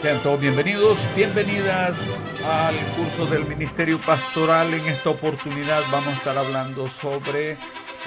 Sean todos bienvenidos, bienvenidas al curso del Ministerio Pastoral. En esta oportunidad vamos a estar hablando sobre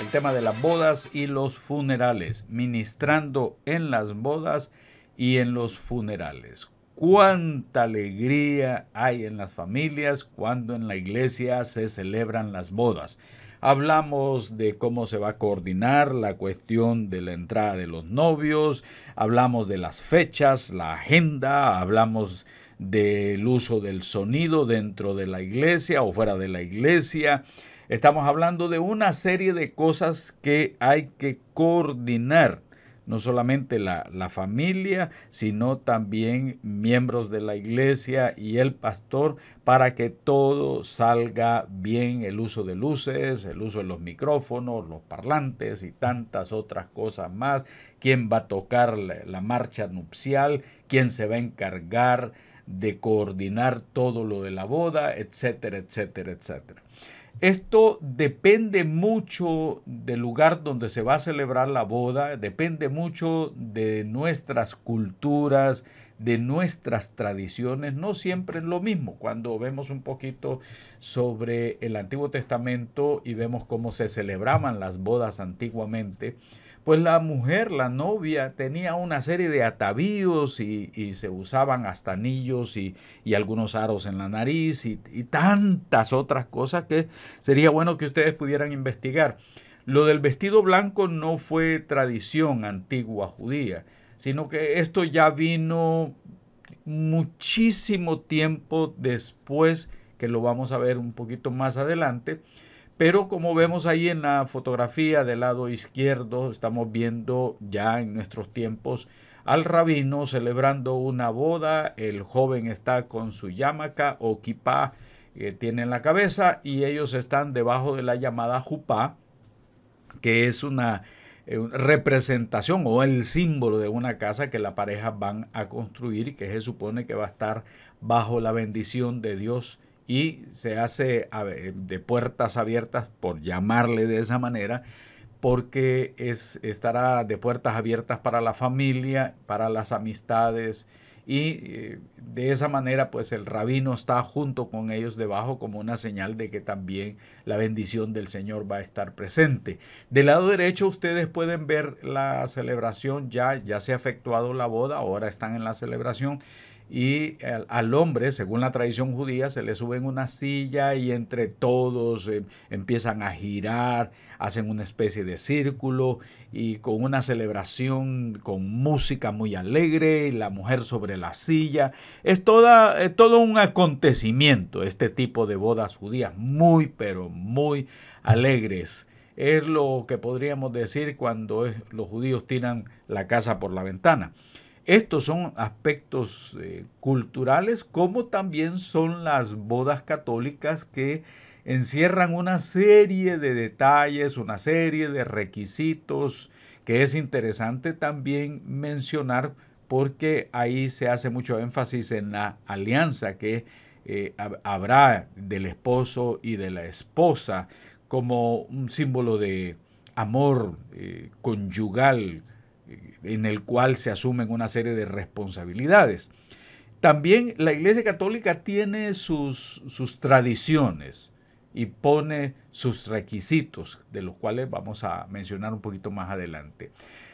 el tema de las bodas y los funerales, ministrando en las bodas y en los funerales. Cuánta alegría hay en las familias cuando en la iglesia se celebran las bodas hablamos de cómo se va a coordinar la cuestión de la entrada de los novios, hablamos de las fechas, la agenda, hablamos del uso del sonido dentro de la iglesia o fuera de la iglesia. Estamos hablando de una serie de cosas que hay que coordinar no solamente la, familia, sino también miembros de la iglesia y el pastor para que todo salga bien, el uso de luces, el uso de los micrófonos, los parlantes y tantas otras cosas más, quién va a tocar la, la marcha nupcial, quién se va a encargar de coordinar todo lo de la boda, etcétera, etcétera, etcétera. Esto depende mucho del lugar donde se va a celebrar la boda, depende mucho de nuestras culturas, de nuestras tradiciones. No siempre es lo mismo. Cuando vemos un poquito sobre el Antiguo Testamento y vemos cómo se celebraban las bodas antiguamente, pues la mujer, la novia, tenía una serie de atavíos y, se usaban hasta anillos y, algunos aros en la nariz y tantas otras cosas que sería bueno que ustedes pudieran investigar. Lo del vestido blanco no fue tradición antigua judía, sino que esto ya vino muchísimo tiempo después, que lo vamos a ver un poquito más adelante, pero como vemos ahí en la fotografía del lado izquierdo, estamos viendo ya en nuestros tiempos al rabino celebrando una boda. El joven está con su yamaca o kipá que tiene en la cabeza y ellos están debajo de la llamada jupá, que es una eh, representación o el símbolo de una casa que la pareja van a construir y que se supone que va a estar bajo la bendición de Dios y se hace eh, de puertas abiertas, por llamarle de esa manera, porque es, estará de puertas abiertas para la familia, para las amistades, y eh, de esa manera pues el rabino está junto con ellos debajo como una señal de que también la bendición del Señor va a estar presente. Del lado derecho ustedes pueden ver la celebración ya, ya se ha efectuado la boda, ahora están en la celebración y al, hombre, según la tradición judía, se le sube en una silla y entre todos eh, empiezan a girar, hacen una especie de círculo y con una celebración con música muy alegre, y la mujer sobre la silla. Es, toda, es eh, todo un acontecimiento este tipo de bodas judías, muy pero muy alegres. Es lo que podríamos decir cuando los judíos tiran la casa por la ventana. Estos son aspectos eh, culturales como también son las bodas católicas que encierran una serie de detalles, una serie de requisitos que es interesante también mencionar porque ahí se hace mucho énfasis en la alianza que eh, habrá del esposo y de la esposa como un símbolo de amor eh, conyugal, en el cual se asumen una serie de responsabilidades. También la Iglesia Católica tiene sus, sus tradiciones y pone sus requisitos, de los cuales vamos a mencionar un poquito más adelante.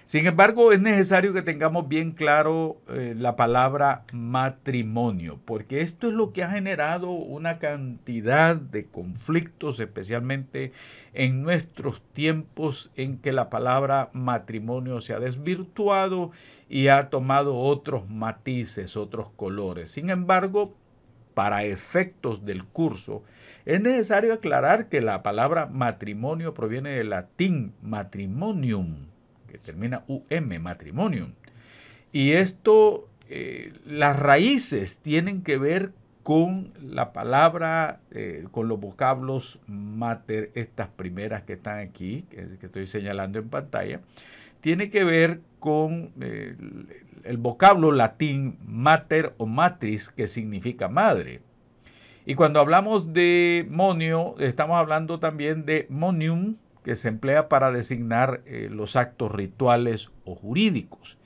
Sin embargo, es necesario que tengamos bien claro eh, la palabra matrimonio, porque esto es lo que ha generado una cantidad de conflictos, especialmente en nuestros tiempos en que la palabra matrimonio se ha desvirtuado y ha tomado otros matices, otros colores. Sin embargo, para efectos del curso, es necesario aclarar que la palabra matrimonio proviene del latín matrimonium que termina UM, matrimonium. Y esto, eh, las raíces tienen que ver con la palabra, eh, con los vocablos mater, estas primeras que están aquí, que, estoy señalando en pantalla, tiene que ver con el, eh, el vocablo latín mater o matris, que significa madre. Y cuando hablamos de monio, estamos hablando también de monium, se emplea para designar eh, los actos rituales o jurídicos.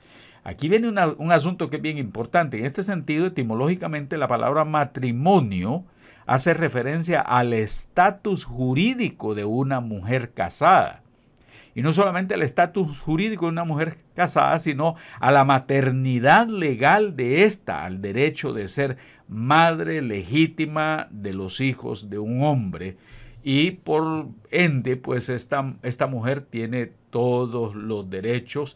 Aquí viene un asunto que es bien importante. En este sentido, etimológicamente, la palabra matrimonio hace referencia al estatus jurídico de una mujer casada. Y no solamente al estatus jurídico de una mujer casada, sino a la maternidad legal de ésta, al derecho de ser madre legítima de los hijos de un hombre y por ende, pues esta, esta mujer tiene todos los derechos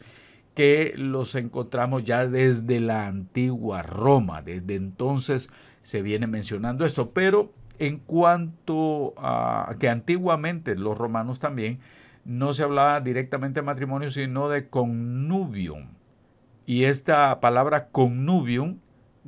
que los encontramos ya desde la antigua Roma. Desde entonces se viene mencionando esto, pero en cuanto a que antiguamente los romanos también no se hablaba directamente de matrimonio, sino de connubium. Y esta palabra connubium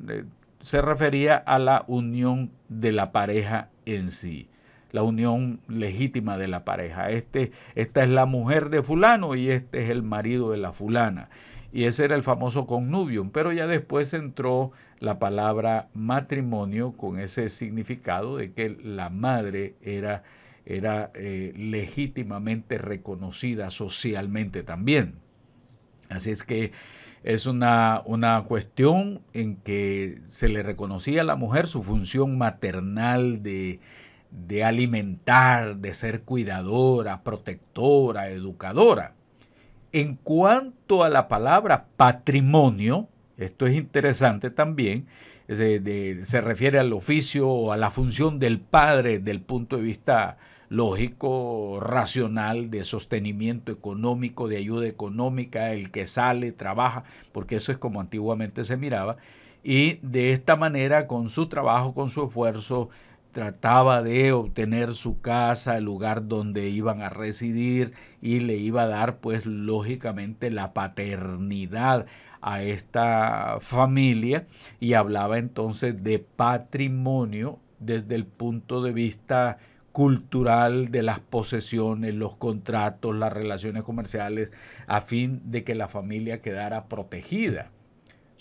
eh, se refería a la unión de la pareja en sí la unión legítima de la pareja. Este, esta es la mujer de fulano y este es el marido de la fulana. Y ese era el famoso connubium, pero ya después entró la palabra matrimonio con ese significado de que la madre era, era eh, legítimamente reconocida socialmente también. Así es que es una, una, cuestión en que se le reconocía a la mujer su función maternal de, de alimentar, de ser cuidadora, protectora, educadora. En cuanto a la palabra patrimonio, esto es interesante también, se, refiere al oficio o a la función del padre desde el punto de vista lógico, racional, de sostenimiento económico, de ayuda económica, el que sale, trabaja, porque eso es como antiguamente se miraba, y de esta manera, con su trabajo, con su esfuerzo, trataba de obtener su casa, el lugar donde iban a residir y le iba a dar pues lógicamente la paternidad a esta familia y hablaba entonces de patrimonio desde el punto de vista cultural de las posesiones, los contratos, las relaciones comerciales, a fin de que la familia quedara protegida.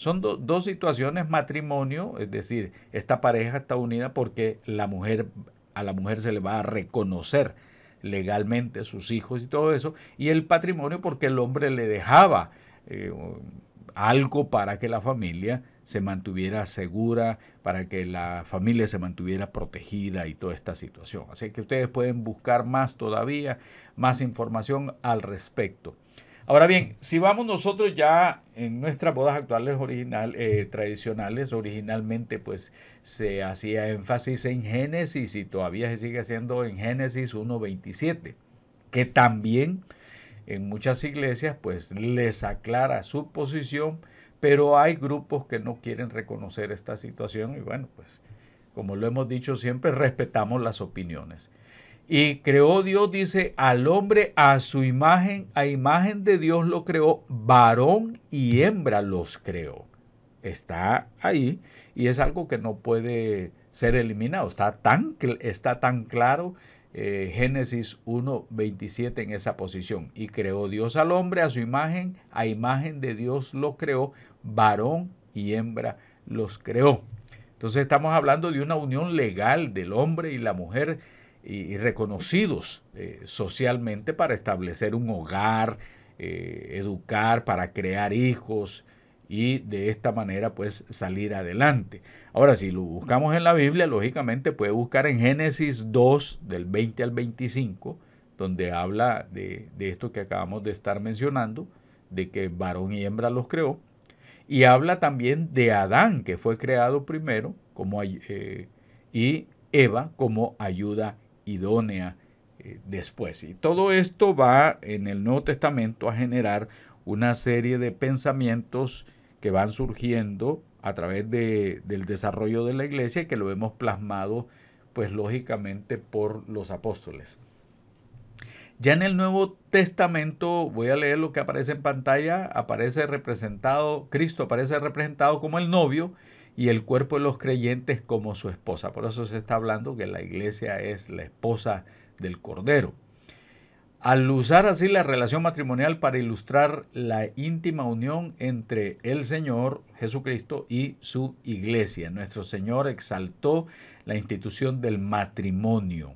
Son dos situaciones, matrimonio, es decir, esta pareja está unida porque la mujer, a la mujer se le va a reconocer legalmente sus hijos y todo eso, y el patrimonio porque el hombre le dejaba eh, algo para que la familia se mantuviera segura, para que la familia se mantuviera protegida y toda esta situación. Así que ustedes pueden buscar más todavía, más información al respecto. Ahora bien, si vamos nosotros ya en nuestras bodas actuales original, eh, tradicionales, originalmente pues se hacía énfasis en Génesis y todavía se sigue haciendo en Génesis 1.27, que también en muchas iglesias pues les aclara su posición, pero hay grupos que no quieren reconocer esta situación y bueno, pues como lo hemos dicho siempre, respetamos las opiniones. Y creó Dios, dice, al hombre a su imagen, a imagen de Dios lo creó, varón y hembra los creó. Está ahí y es algo que no puede ser eliminado. Está tan, está tan claro eh, Génesis 1, 27 en esa posición. Y creó Dios al hombre a su imagen, a imagen de Dios lo creó, varón y hembra los creó. Entonces estamos hablando de una unión legal del hombre y la mujer y, reconocidos eh, socialmente para establecer un hogar, eh, educar, para crear hijos y de esta manera pues salir adelante. Ahora, si lo buscamos en la Biblia, lógicamente puede buscar en Génesis 2 del 20 al 25, donde habla de, esto que acabamos de estar mencionando, de que varón y hembra los creó. Y habla también de Adán, que fue creado primero como, eh, y Eva como ayuda idónea eh, después. Y todo esto va en el Nuevo Testamento a generar una serie de pensamientos que van surgiendo a través de, del desarrollo de la iglesia y que lo hemos plasmado pues lógicamente por los apóstoles. Ya en el Nuevo Testamento, voy a leer lo que aparece en pantalla, aparece representado, Cristo aparece representado como el novio y el cuerpo de los creyentes como su esposa. Por eso se está hablando que la iglesia es la esposa del Cordero. Al usar así la relación matrimonial para ilustrar la íntima unión entre el Señor Jesucristo y su iglesia, nuestro Señor exaltó la institución del matrimonio,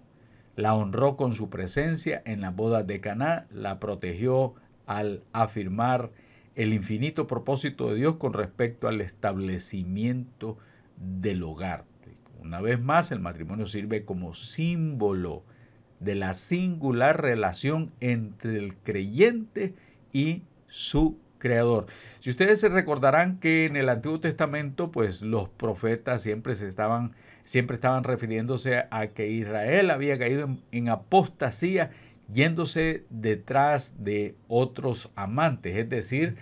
la honró con su presencia en la boda de Caná, la protegió al afirmar el infinito propósito de Dios con respecto al establecimiento del hogar. Una vez más, el matrimonio sirve como símbolo de la singular relación entre el creyente y su creador. Si ustedes se recordarán que en el Antiguo Testamento, pues los profetas siempre se estaban siempre estaban refiriéndose a que Israel había caído en, en apostasía yéndose detrás de otros amantes, es decir,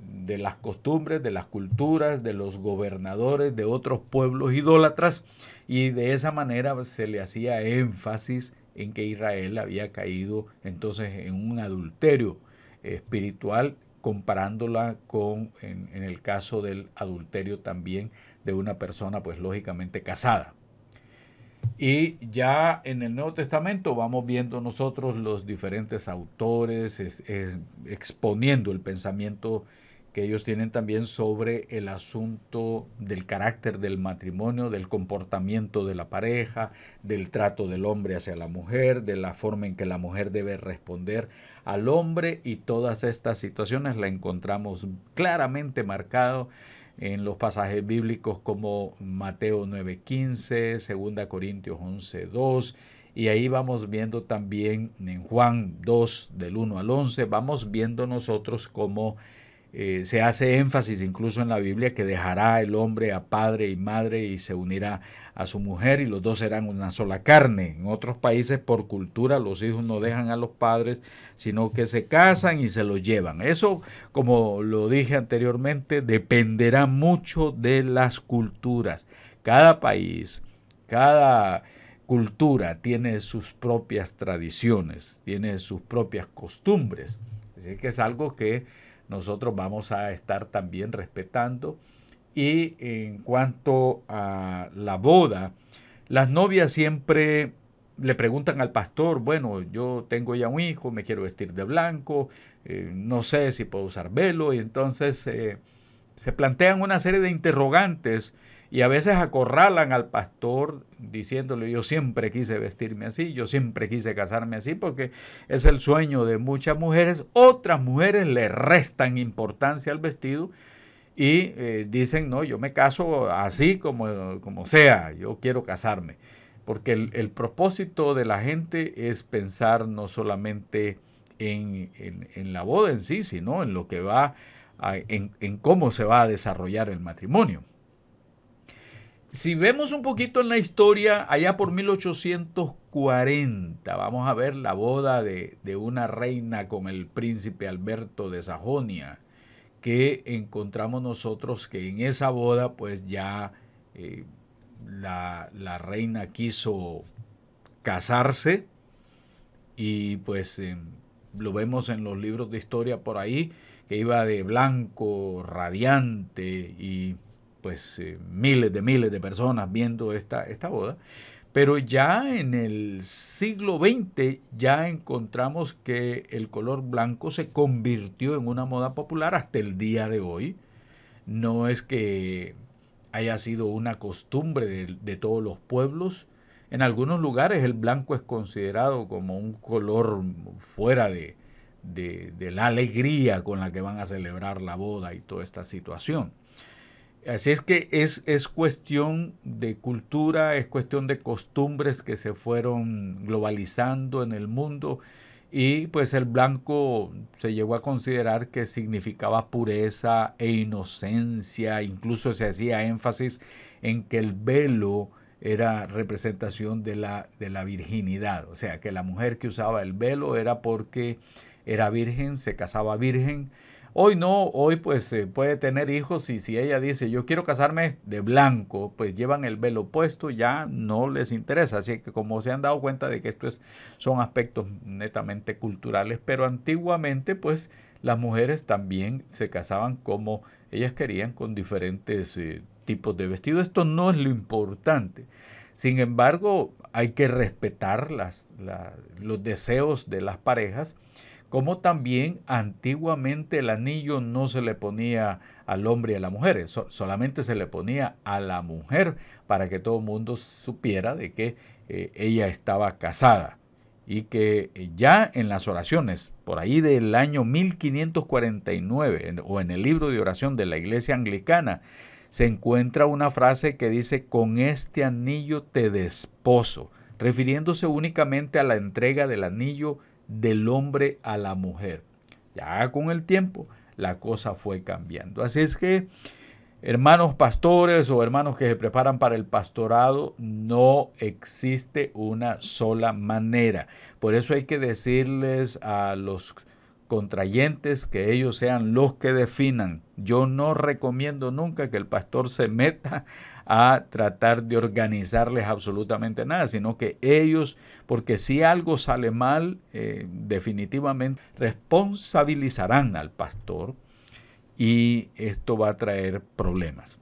de las costumbres, de las culturas, de los gobernadores de otros pueblos idólatras, y de esa manera se le hacía énfasis en que Israel había caído entonces en un adulterio espiritual, comparándola con, en, en el caso del adulterio también de una persona pues lógicamente casada. Y ya en el Nuevo Testamento vamos viendo nosotros los diferentes autores exponiendo el pensamiento que ellos tienen también sobre el asunto del carácter del matrimonio, del comportamiento de la pareja, del trato del hombre hacia la mujer, de la forma en que la mujer debe responder al hombre y todas estas situaciones la encontramos claramente marcado en los pasajes bíblicos como Mateo 9:15, 2 Corintios 11:2 y ahí vamos viendo también en Juan 2 del 1 al 11, vamos viendo nosotros cómo eh, se hace énfasis incluso en la Biblia que dejará el hombre a padre y madre y se unirá a su mujer y los dos serán una sola carne. En otros países por cultura los hijos no dejan a los padres, sino que se casan y se los llevan. Eso, como lo dije anteriormente, dependerá mucho de las culturas. Cada país, cada cultura tiene sus propias tradiciones, tiene sus propias costumbres. Así que es algo que nosotros vamos a estar también respetando y en cuanto a la boda, las novias siempre le preguntan al pastor, bueno, yo tengo ya un hijo, me quiero vestir de blanco, eh, no sé si puedo usar velo, y entonces eh, se plantean una serie de interrogantes y a veces acorralan al pastor diciéndole, yo siempre quise vestirme así, yo siempre quise casarme así, porque es el sueño de muchas mujeres. Otras mujeres le restan importancia al vestido y eh, dicen, no, yo me caso así como, como sea, yo quiero casarme. Porque el, propósito de la gente es pensar no solamente en, la boda en sí, sino en lo que va, en, cómo se va a desarrollar el matrimonio. Si vemos un poquito en la historia, allá por 1840, vamos a ver la boda de, de una reina con el príncipe Alberto de Sajonia que encontramos nosotros que en esa boda pues ya eh, la, la, reina quiso casarse y pues lo vemos en los libros de historia por ahí que iba de blanco, radiante y pues eh, miles de miles de personas viendo esta, esta boda. Pero ya en el siglo XX ya encontramos que el color blanco se convirtió en una moda popular hasta el día de hoy. No es que haya sido una costumbre de, todos los pueblos. En algunos lugares el blanco es considerado como un color fuera de la alegría con la que van a celebrar la boda y toda esta situación. Así es que es, es cuestión de cultura, es cuestión de costumbres que se fueron globalizando en el mundo y pues el blanco se llegó a considerar que significaba pureza e inocencia, incluso se hacía énfasis en que el velo era representación de la, de la virginidad, o sea que la mujer que usaba el velo era porque era virgen, se casaba virgen Hoy no, hoy pues eh, puede tener hijos y si ella dice yo quiero casarme de blanco, pues llevan el velo puesto, ya no les interesa. Así que como se han dado cuenta de que esto es, son aspectos netamente culturales, pero antiguamente pues las mujeres también se casaban como ellas querían con diferentes eh, tipos de vestido. Esto no es lo importante. Sin embargo, hay que respetar los deseos de las parejas como también antiguamente el anillo no se le ponía al hombre y a la mujer, eh, solamente se le ponía a la mujer para que todo el mundo supiera de que eh, ella estaba casada y que eh, ya en las oraciones, por ahí del año 1549, o en el libro de oración de la iglesia anglicana, se encuentra una frase que dice, con este anillo te desposo, refiriéndose únicamente a la entrega del anillo del hombre a la mujer. Ya con el tiempo la cosa fue cambiando. Así es que hermanos pastores o hermanos que se preparan para el pastorado, no existe una sola manera. Por eso hay que decirles a los contrayentes, que ellos sean los que definan. Yo no recomiendo nunca que el pastor se meta a tratar de organizarles absolutamente nada, sino que ellos, porque si algo sale mal, eh, definitivamente responsabilizarán al pastor y esto va a traer problemas.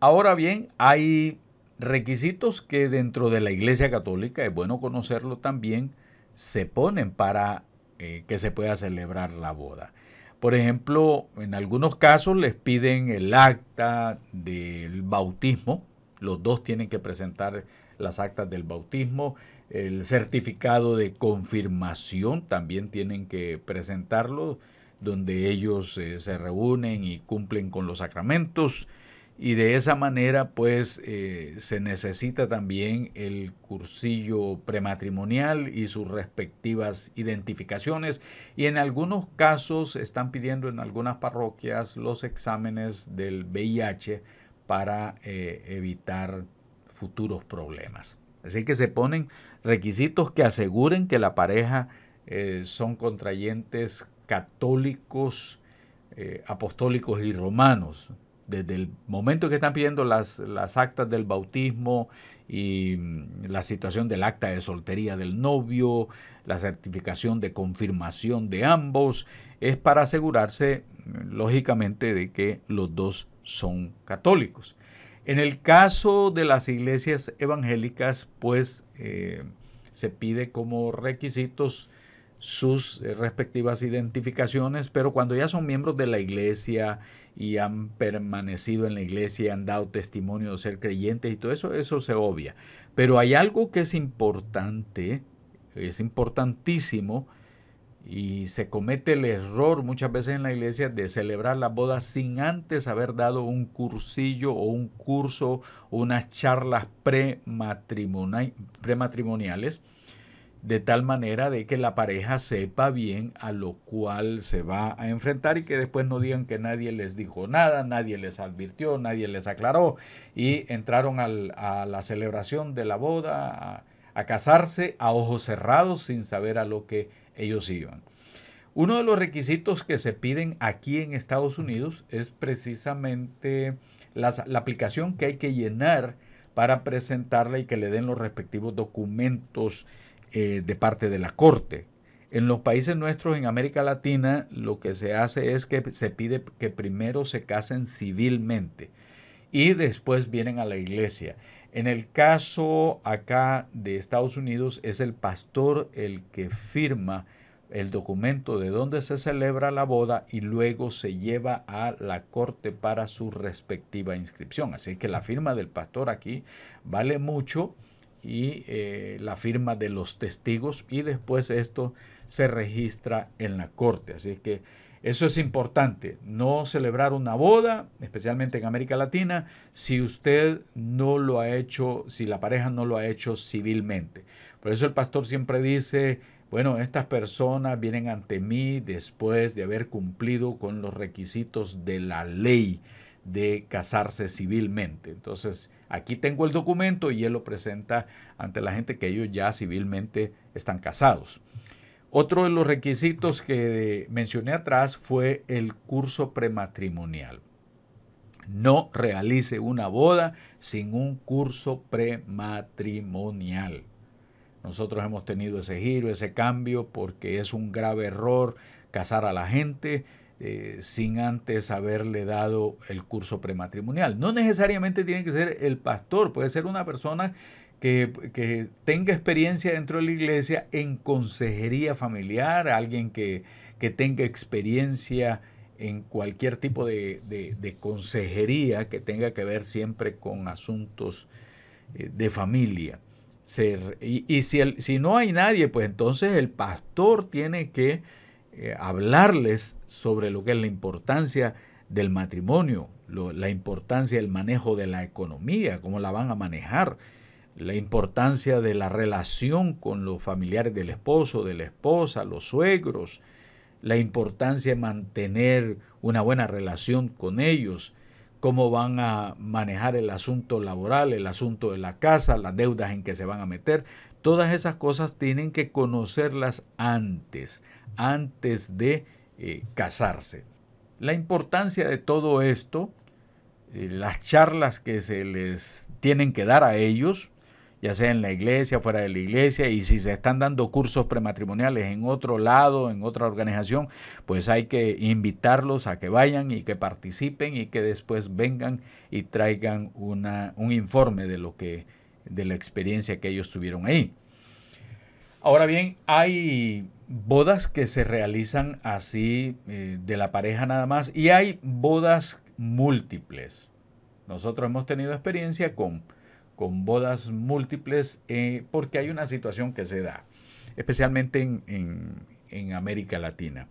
Ahora bien, hay requisitos que dentro de la Iglesia Católica, es bueno conocerlo también, se ponen para eh, que se pueda celebrar la boda. Por ejemplo, en algunos casos les piden el acta del bautismo, los dos tienen que presentar las actas del bautismo, el certificado de confirmación también tienen que presentarlo, donde ellos eh, se reúnen y cumplen con los sacramentos, y de esa manera, pues, eh, se necesita también el cursillo prematrimonial y sus respectivas identificaciones. Y en algunos casos están pidiendo en algunas parroquias los exámenes del VIH para eh, evitar futuros problemas. Así que se ponen requisitos que aseguren que la pareja eh, son contrayentes católicos, apostólicos y romanos desde el momento que están pidiendo las, actas del bautismo y mm, la situación del acta de soltería del novio, la certificación de confirmación de ambos, es para asegurarse, mm, lógicamente, de que los dos son católicos. En el caso de las iglesias evangélicas, pues eh, se pide como requisitos sus eh, respectivas identificaciones, pero cuando ya son miembros de la iglesia, y han permanecido en la iglesia, y han dado testimonio de ser creyentes y todo eso, eso se obvia. Pero hay algo que es importante, es importantísimo, y se comete el error muchas veces en la iglesia de celebrar la boda sin antes haber dado un cursillo o un curso, unas charlas prematrimoniales de tal manera de que la pareja sepa bien a lo cual se va a enfrentar y que después no digan que nadie les dijo nada, nadie les advirtió, nadie les aclaró y entraron a la celebración de la boda, a, casarse a ojos cerrados sin saber a lo que ellos iban. Uno de los requisitos que se piden aquí en Estados Unidos es precisamente la aplicación que hay que llenar para presentarla y que le den los respectivos documentos eh, de parte de la Corte. En los países nuestros, en América Latina, lo que se hace es que se pide que primero se casen civilmente y después vienen a la iglesia. En el caso acá de Estados Unidos es el pastor el que firma el documento de donde se celebra la boda y luego se lleva a la corte para su respectiva inscripción. Así que la firma del pastor aquí vale mucho y eh, la firma de los testigos y después esto se registra en la corte. Así que eso es importante, no celebrar una boda, especialmente en América Latina, si usted no lo ha hecho, si la pareja no lo ha hecho civilmente. Por eso el pastor siempre dice, bueno, estas personas vienen ante mí después de haber cumplido con los requisitos de la ley de casarse civilmente. Entonces, aquí tengo el documento y él lo presenta ante la gente que ellos ya civilmente están casados. Otro de los requisitos que mencioné atrás fue el curso prematrimonial. No realice una boda sin un curso prematrimonial. Nosotros hemos tenido ese giro, ese cambio, porque es un grave error casar a la gente eh, sin antes haberle dado el curso prematrimonial. No necesariamente tiene que ser el pastor, puede ser una persona que, tenga experiencia dentro de la iglesia en consejería familiar, alguien que, tenga experiencia en cualquier tipo de, consejería que tenga que ver siempre con asuntos eh, de familia. y, si no hay nadie, pues entonces el pastor tiene que eh, hablarles sobre lo que es la importancia del matrimonio, la importancia del manejo de la economía, cómo la van a manejar, la importancia de la relación con los familiares del esposo, de la esposa, los suegros, la importancia de mantener una buena relación con ellos, cómo van a manejar el asunto laboral, el asunto de la casa, las deudas en que se van a meter. Todas esas cosas tienen que conocerlas antes, antes de eh, casarse. La importancia de todo esto, eh, las charlas que se les tienen que dar a ellos, ya sea en la iglesia, fuera de la iglesia, y si se están dando cursos prematrimoniales en otro lado, en otra organización, pues hay que invitarlos a que vayan y que participen y que después vengan y traigan un informe de lo que de la experiencia que ellos tuvieron ahí. Ahora bien, hay bodas que se realizan así eh, de la pareja nada más y hay bodas múltiples. Nosotros hemos tenido experiencia con con bodas múltiples, eh, porque hay una situación que se da, especialmente en, en, América Latina,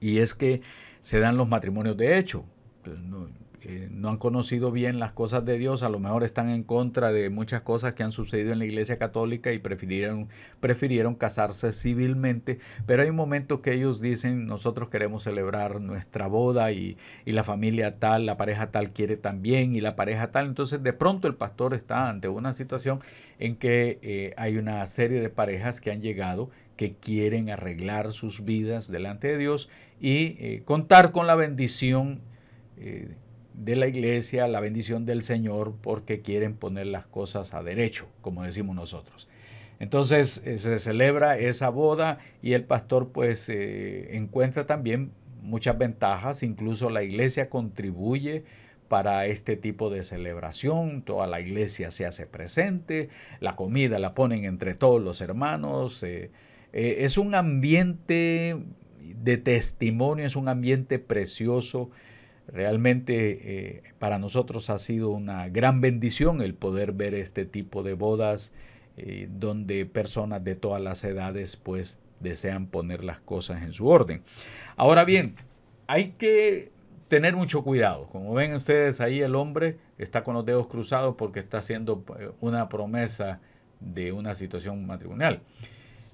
y es que se dan los matrimonios de hecho. Pues, no, eh, no han conocido bien las cosas de Dios, a lo mejor están en contra de muchas cosas que han sucedido en la Iglesia Católica y prefirieron, prefirieron casarse civilmente, pero hay un momento que ellos dicen, nosotros queremos celebrar nuestra boda y, la familia tal, la pareja tal quiere también y la pareja tal, entonces de pronto el pastor está ante una situación en que eh, hay una serie de parejas que han llegado que quieren arreglar sus vidas delante de Dios y eh, contar con la bendición de la iglesia, la bendición del Señor, porque quieren poner las cosas a derecho, como decimos nosotros. Entonces eh, se celebra esa boda y el pastor pues eh, encuentra también muchas ventajas, incluso la iglesia contribuye para este tipo de celebración, toda la iglesia se hace presente, la comida la ponen entre todos los hermanos, eh, es un ambiente de testimonio, es un ambiente precioso Realmente eh, para nosotros ha sido una gran bendición el poder ver este tipo de bodas eh, donde personas de todas las edades pues desean poner las cosas en su orden. Ahora bien, hay que tener mucho cuidado. Como ven ustedes ahí el hombre está con los dedos cruzados porque está haciendo eh, una promesa de una situación matrimonial.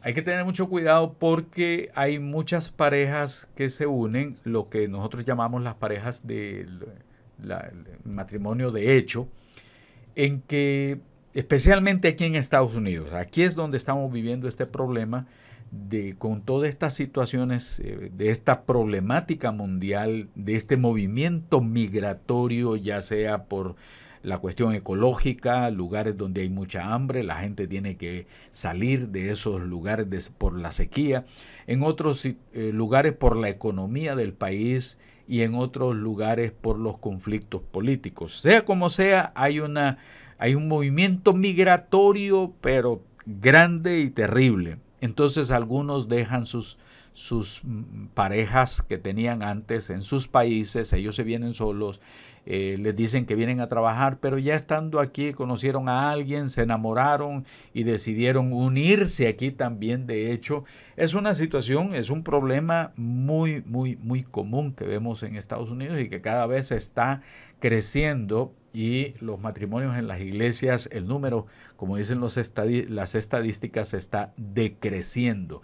Hay que tener mucho cuidado porque hay muchas parejas que se unen, lo que nosotros llamamos las parejas del de matrimonio de hecho, en que especialmente aquí en Estados Unidos, aquí es donde estamos viviendo este problema de con todas estas situaciones, eh, de esta problemática mundial, de este movimiento migratorio, ya sea por la cuestión ecológica, lugares donde hay mucha hambre, la gente tiene que salir de esos lugares por la sequía, en otros eh, lugares por la economía del país y en otros lugares por los conflictos políticos. Sea como sea, hay, una, hay un movimiento migratorio, pero grande y terrible. Entonces algunos dejan sus, sus mm, parejas que tenían antes en sus países, ellos se vienen solos eh, les dicen que vienen a trabajar, pero ya estando aquí conocieron a alguien, se enamoraron y decidieron unirse aquí también. De hecho, es una situación, es un problema muy, muy, muy común que vemos en Estados Unidos y que cada vez está creciendo y los matrimonios en las iglesias, el número, como dicen los las estadísticas, está decreciendo.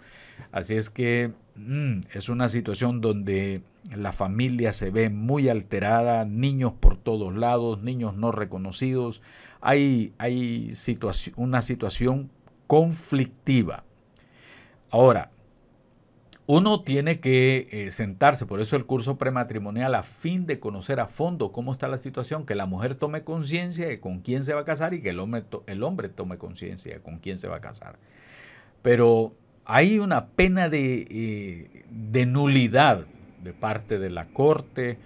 Así es que Mm, es una situación donde la familia se ve muy alterada, niños por todos lados, niños no reconocidos, hay, hay una situación conflictiva. Ahora, uno tiene que eh, sentarse, por eso el curso prematrimonial, a fin de conocer a fondo cómo está la situación, que la mujer tome conciencia de con quién se va a casar y que el hombre, el hombre tome conciencia de con quién se va a casar. Pero hay una pena eh, de, nulidad de parte de la Corte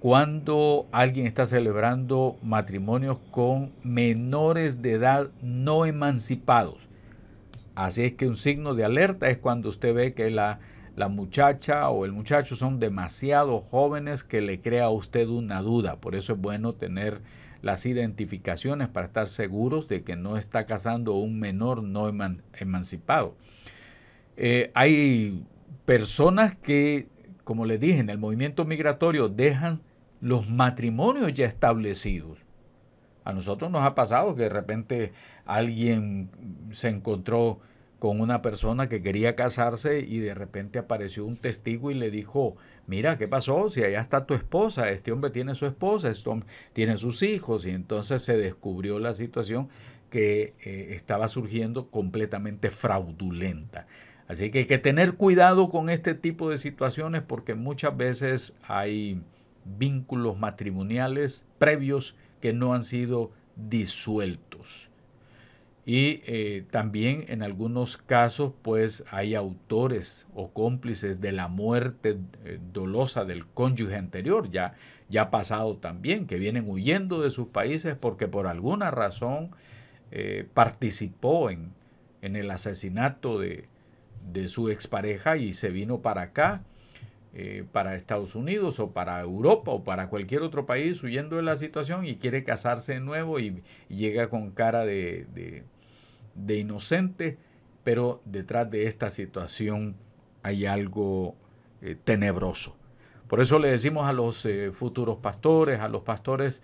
cuando alguien está celebrando matrimonios con menores de edad no emancipados. Así es que un signo de alerta es cuando usted ve que la, muchacha o el muchacho son demasiado jóvenes que le crea a usted una duda. Por eso es bueno tener las identificaciones para estar seguros de que no está casando un menor no emancipado. Eh, hay personas que, como les dije, en el movimiento migratorio dejan los matrimonios ya establecidos. A nosotros nos ha pasado que de repente alguien se encontró con una persona que quería casarse y de repente apareció un testigo y le dijo, mira, ¿qué pasó? Si allá está tu esposa, este hombre tiene su esposa, este hombre tiene sus hijos, y entonces se descubrió la situación que eh, estaba surgiendo completamente fraudulenta. Así que hay que tener cuidado con este tipo de situaciones porque muchas veces hay vínculos matrimoniales previos que no han sido disueltos. Y eh, también en algunos casos pues hay autores o cómplices de la muerte eh, dolosa del cónyuge anterior, ya, ya pasado también, que vienen huyendo de sus países porque por alguna razón eh, participó en, en el asesinato de, de su expareja y se vino para acá, eh, para Estados Unidos o para Europa o para cualquier otro país huyendo de la situación y quiere casarse de nuevo y, llega con cara de, de, inocente, pero detrás de esta situación hay algo eh, tenebroso. Por eso le decimos a los eh, futuros pastores, a los pastores,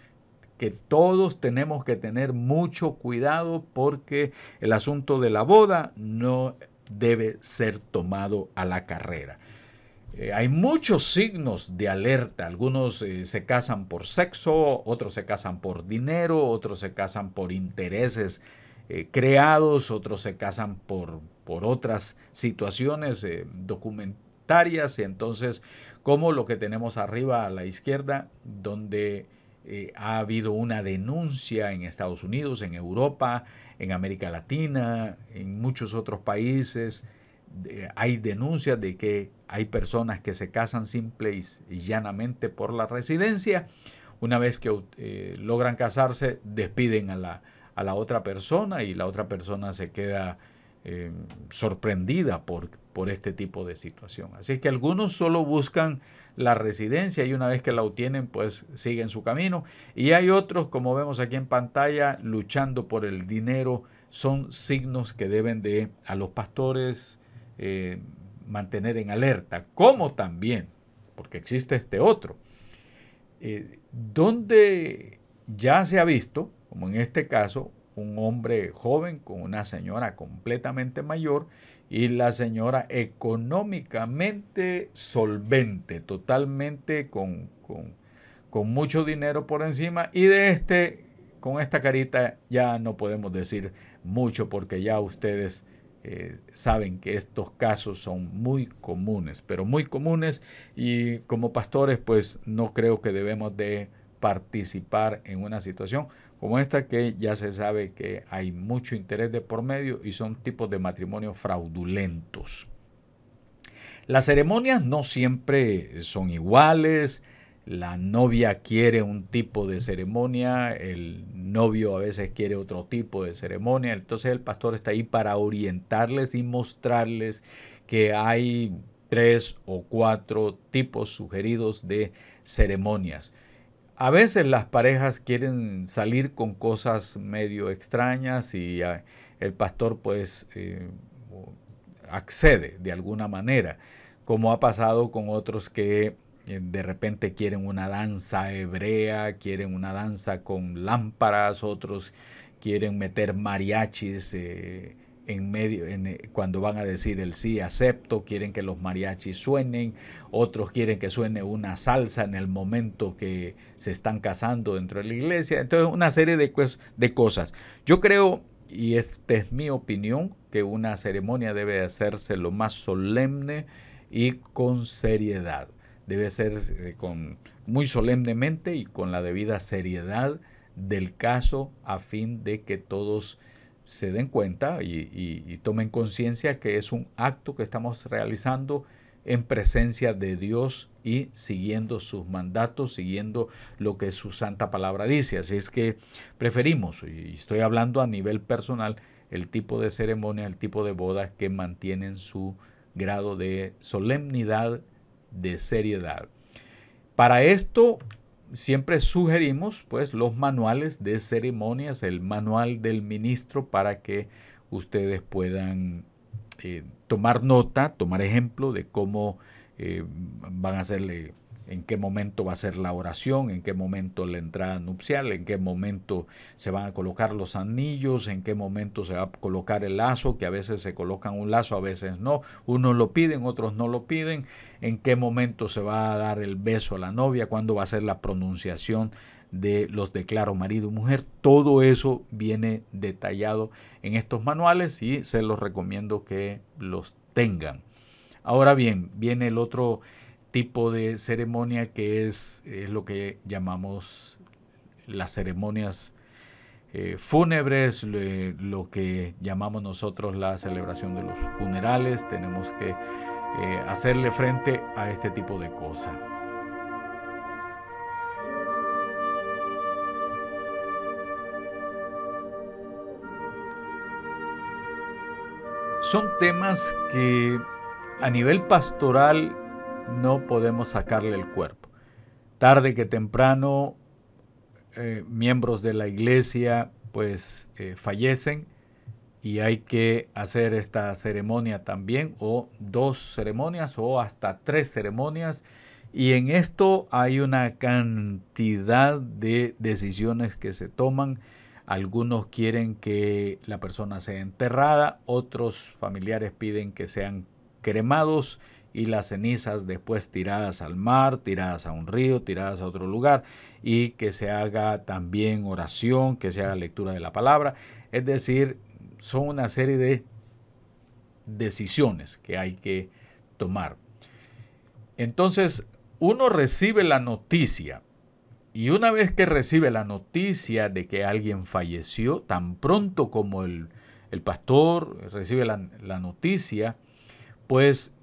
que todos tenemos que tener mucho cuidado porque el asunto de la boda no debe ser tomado a la carrera. Eh, hay muchos signos de alerta. Algunos eh, se casan por sexo, otros se casan por dinero, otros se casan por intereses eh, creados, otros se casan por, por otras situaciones documentarias. Entonces, como lo que tenemos arriba a la izquierda, donde ha habido una denuncia en Estados Unidos, en Europa, en América Latina, en muchos otros países. hay denuncias de que hay personas que se casan simple y, llanamente por la residencia. Una vez que eh, logran casarse, despiden a la, otra persona y la otra persona se queda eh, sorprendida por, por este tipo de situación. Así es que algunos solo buscan la residencia y una vez que la obtienen pues siguen su camino. Y hay otros, como vemos aquí en pantalla, luchando por el dinero. Son signos que deben de a los pastores eh, mantener en alerta, como también, porque existe este otro, eh, donde ya se ha visto, como en este caso, un hombre joven con una señora completamente mayor, y la señora económicamente solvente, totalmente con, mucho dinero por encima y de este, con esta carita ya no podemos decir mucho porque ya ustedes eh, saben que estos casos son muy comunes, pero muy comunes y como pastores pues no creo que debemos de participar en una situación como esta que ya se sabe que hay mucho interés de por medio y son tipos de matrimonios fraudulentos. Las ceremonias no siempre son iguales, la novia quiere un tipo de ceremonia, el novio a veces quiere otro tipo de ceremonia, entonces el pastor está ahí para orientarles y mostrarles que hay tres o cuatro tipos sugeridos de ceremonias. A veces las parejas quieren salir con cosas medio extrañas y ah, el pastor pues eh, accede de alguna manera, como ha pasado con otros que eh, de repente quieren una danza hebrea, quieren una danza con lámparas, otros quieren meter mariachis eh, en medio, eh, cuando van a decir el sí acepto, quieren que los mariachis suenen, otros quieren que suene una salsa en el momento que se están casando dentro de la iglesia. Entonces, una serie de, de cosas. Yo creo, y esta es mi opinión, que una ceremonia debe hacerse lo más solemne y con seriedad. Debe ser eh, con, muy solemnemente y con la debida seriedad del caso a fin de que todos se den cuenta y, tomen conciencia que es un acto que estamos realizando en presencia de Dios y siguiendo sus mandatos, siguiendo lo que su santa palabra dice. Así es que preferimos, y estoy hablando a nivel personal, el tipo de ceremonia, el tipo de bodas que mantienen su grado de solemnidad, de seriedad. Para esto siempre sugerimos pues los manuales de ceremonias, el manual del ministro para que ustedes puedan eh, tomar nota, tomar ejemplo de cómo eh, van a hacerle en qué momento va a ser la oración, en qué momento la entrada nupcial, en qué momento se van a colocar los anillos, en qué momento se va a colocar el lazo, que a veces se colocan un lazo, a veces no, unos lo piden, otros no lo piden, en qué momento se va a dar el beso a la novia, cuándo va a ser la pronunciación de los declaro marido y mujer, todo eso viene detallado en estos manuales y se los recomiendo que los tengan. Ahora bien, viene el otro tipo de ceremonia que es, eh, lo que llamamos las ceremonias eh, fúnebres, lo que llamamos nosotros la celebración de los funerales, tenemos que eh, hacerle frente a este tipo de cosas. Son temas que a nivel pastoral no podemos sacarle el cuerpo. Tarde que temprano, eh, miembros de la iglesia pues eh, fallecen y hay que hacer esta ceremonia también, o dos ceremonias, o hasta tres ceremonias. Y en esto hay una cantidad de decisiones que se toman. Algunos quieren que la persona sea enterrada, otros familiares piden que sean cremados y las cenizas después tiradas al mar, tiradas a un río, tiradas a otro lugar, y que se haga también oración, que se haga lectura de la palabra. Es decir, son una serie de decisiones que hay que tomar. Entonces, uno recibe la noticia y una vez que recibe la noticia de que alguien falleció, tan pronto como el, el pastor recibe la, la noticia, pues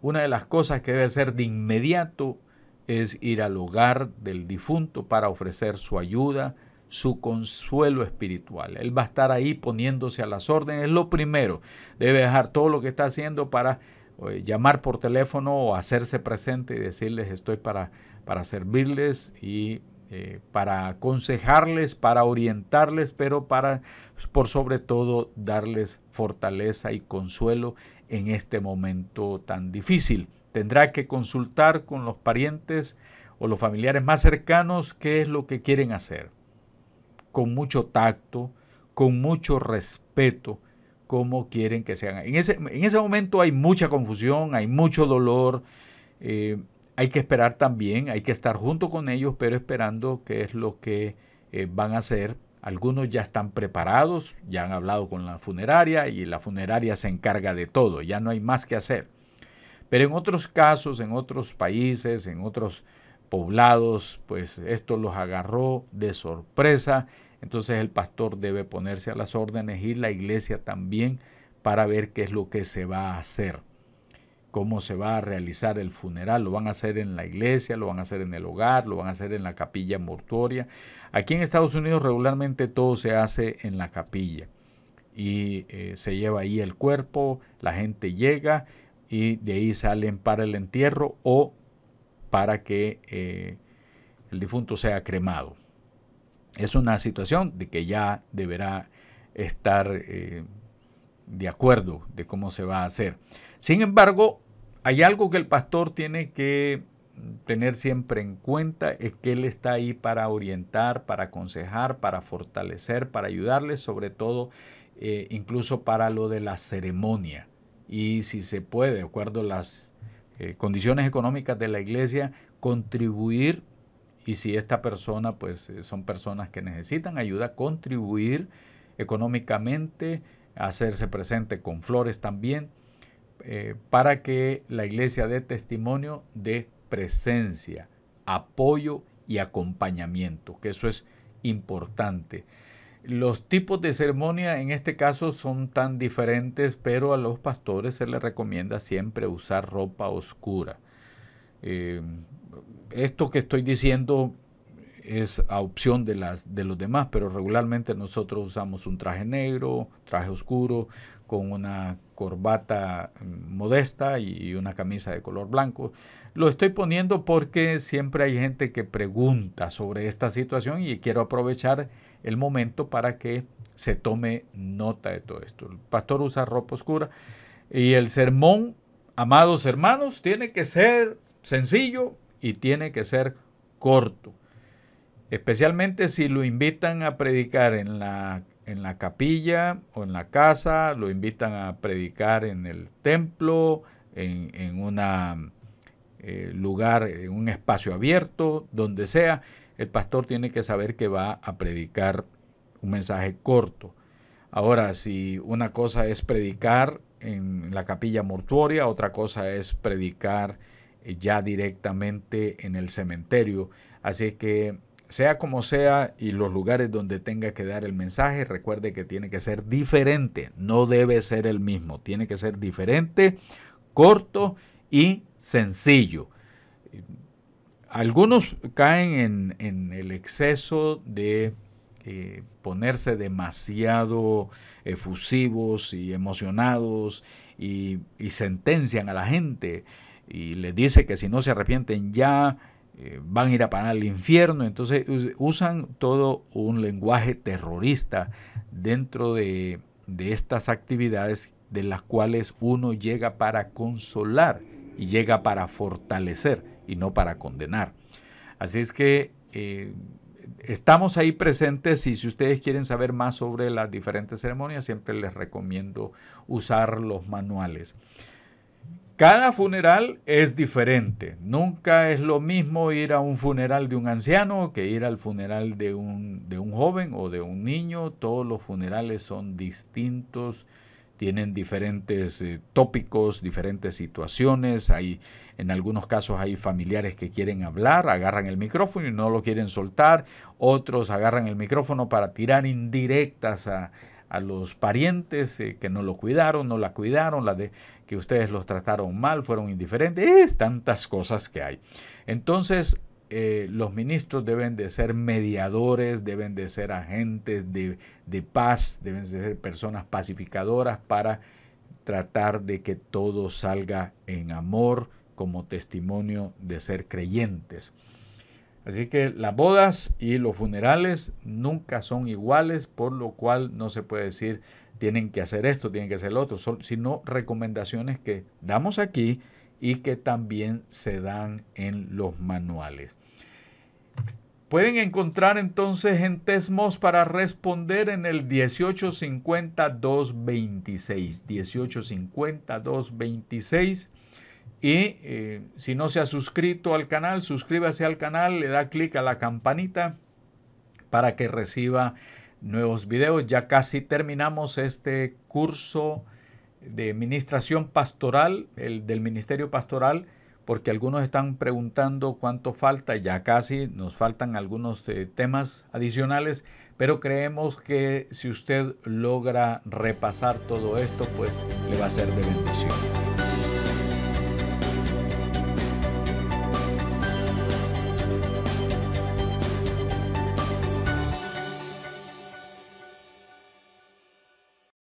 una de las cosas que debe hacer de inmediato es ir al hogar del difunto para ofrecer su ayuda, su consuelo espiritual. Él va a estar ahí poniéndose a las órdenes. Lo primero, debe dejar todo lo que está haciendo para eh, llamar por teléfono o hacerse presente y decirles estoy para, para servirles y eh, para aconsejarles, para orientarles, pero para, pues, por sobre todo, darles fortaleza y consuelo en este momento tan difícil. Tendrá que consultar con los parientes o los familiares más cercanos qué es lo que quieren hacer. Con mucho tacto, con mucho respeto, cómo quieren que sean. En ese, en ese momento hay mucha confusión, hay mucho dolor. Eh, hay que esperar también, hay que estar junto con ellos, pero esperando qué es lo que eh, van a hacer. Algunos ya están preparados, ya han hablado con la funeraria y la funeraria se encarga de todo, ya no hay más que hacer. Pero en otros casos, en otros países, en otros poblados, pues esto los agarró de sorpresa. Entonces el pastor debe ponerse a las órdenes y la iglesia también para ver qué es lo que se va a hacer cómo se va a realizar el funeral. Lo van a hacer en la iglesia, lo van a hacer en el hogar, lo van a hacer en la capilla mortuoria. Aquí en Estados Unidos regularmente todo se hace en la capilla y eh, se lleva ahí el cuerpo, la gente llega y de ahí salen para el entierro o para que eh, el difunto sea cremado. Es una situación de que ya deberá estar eh, de acuerdo de cómo se va a hacer. Sin embargo, hay algo que el pastor tiene que tener siempre en cuenta, es que Él está ahí para orientar, para aconsejar, para fortalecer, para ayudarles, sobre todo eh, incluso para lo de la ceremonia. Y si se puede, de acuerdo a las eh, condiciones económicas de la iglesia, contribuir, y si esta persona, pues eh, son personas que necesitan ayuda, contribuir económicamente, hacerse presente con flores también eh, para que la iglesia dé testimonio de presencia, apoyo y acompañamiento, que eso es importante. Los tipos de ceremonia en este caso son tan diferentes, pero a los pastores se les recomienda siempre usar ropa oscura. Eh, esto que estoy diciendo es a opción de, las, de los demás, pero regularmente nosotros usamos un traje negro, traje oscuro, con una corbata mm, modesta y una camisa de color blanco. Lo estoy poniendo porque siempre hay gente que pregunta sobre esta situación y quiero aprovechar el momento para que se tome nota de todo esto. El pastor usa ropa oscura y el sermón, amados hermanos, tiene que ser sencillo y tiene que ser corto especialmente si lo invitan a predicar en la en la capilla o en la casa, lo invitan a predicar en el templo, en, un eh, lugar, en eh, un espacio abierto, donde sea. El pastor tiene que saber que va a predicar un mensaje corto. Ahora, si una cosa es predicar en la capilla mortuoria, otra cosa es predicar eh, ya directamente en el cementerio. Así que sea como sea y los lugares donde tenga que dar el mensaje, recuerde que tiene que ser diferente, no debe ser el mismo, tiene que ser diferente, corto y sencillo. Algunos caen en, el exceso de eh, ponerse demasiado efusivos y emocionados y, sentencian a la gente y les dice que si no se arrepienten ya, eh, van a ir a parar al infierno. Entonces usan todo un lenguaje terrorista dentro de, estas actividades de las cuales uno llega para consolar y llega para fortalecer y no para condenar. Así es que eh, estamos ahí presentes y si ustedes quieren saber más sobre las diferentes ceremonias, siempre les recomiendo usar los manuales. Cada funeral es diferente. Nunca es lo mismo ir a un funeral de un anciano que ir al funeral de un, de un joven o de un niño. Todos los funerales son distintos, tienen diferentes eh, tópicos, diferentes situaciones. Hay, en algunos casos hay familiares que quieren hablar, agarran el micrófono y no lo quieren soltar. Otros agarran el micrófono para tirar indirectas a a los parientes eh, que no lo cuidaron, no la cuidaron, la de que ustedes los trataron mal, fueron indiferentes, es tantas cosas que hay. Entonces, eh, los ministros deben de ser mediadores, deben de ser agentes de, de paz, deben de ser personas pacificadoras para tratar de que todo salga en amor como testimonio de ser creyentes. Así que las bodas y los funerales nunca son iguales, por lo cual no se puede decir tienen que hacer esto, tienen que hacer lo otro, sino recomendaciones que damos aquí y que también se dan en los manuales. Pueden encontrar entonces en Tesmos para responder en el 1850 26. 1850 y eh, si no se ha suscrito al canal, suscríbase al canal, le da clic a la campanita para que reciba nuevos videos. Ya casi terminamos este curso de administración pastoral, el del Ministerio Pastoral, porque algunos están preguntando cuánto falta, ya casi nos faltan algunos eh, temas adicionales, pero creemos que si usted logra repasar todo esto, pues le va a ser de bendición.